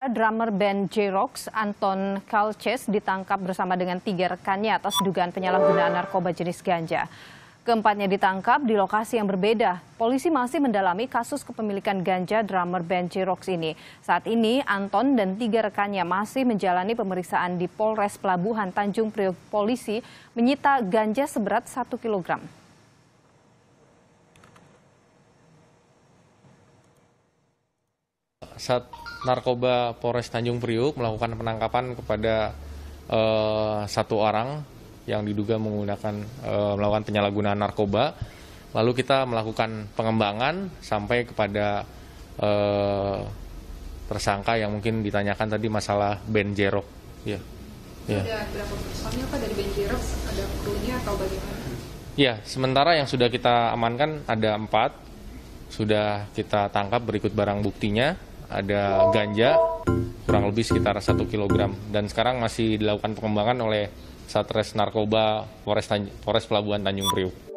Drummer band J-Rox, Anton Kalces, ditangkap bersama dengan tiga rekannya atas dugaan penyalahgunaan narkoba jenis ganja. Keempatnya ditangkap di lokasi yang berbeda. Polisi masih mendalami kasus kepemilikan ganja drummer band J-Rox ini. Saat ini, Anton dan tiga rekannya masih menjalani pemeriksaan di Polres Pelabuhan Tanjung Priok Polisi menyita ganja seberat 1 kg. Satu Narkoba Polres Tanjung Priuk melakukan penangkapan kepada uh, satu orang yang diduga menggunakan uh, melakukan penyalahgunaan narkoba. Lalu kita melakukan pengembangan sampai kepada uh, tersangka yang mungkin ditanyakan tadi masalah Ben jerok. Ya. ya. Ada berapa personil Pak dari Ben jerok? Ada krunya atau bagaimana? Ya, sementara yang sudah kita amankan ada empat, sudah kita tangkap berikut barang buktinya ada ganja kurang lebih sekitar 1 kg dan sekarang masih dilakukan pengembangan oleh Satres Narkoba Polres, Polres Pelabuhan Tanjung Priuk.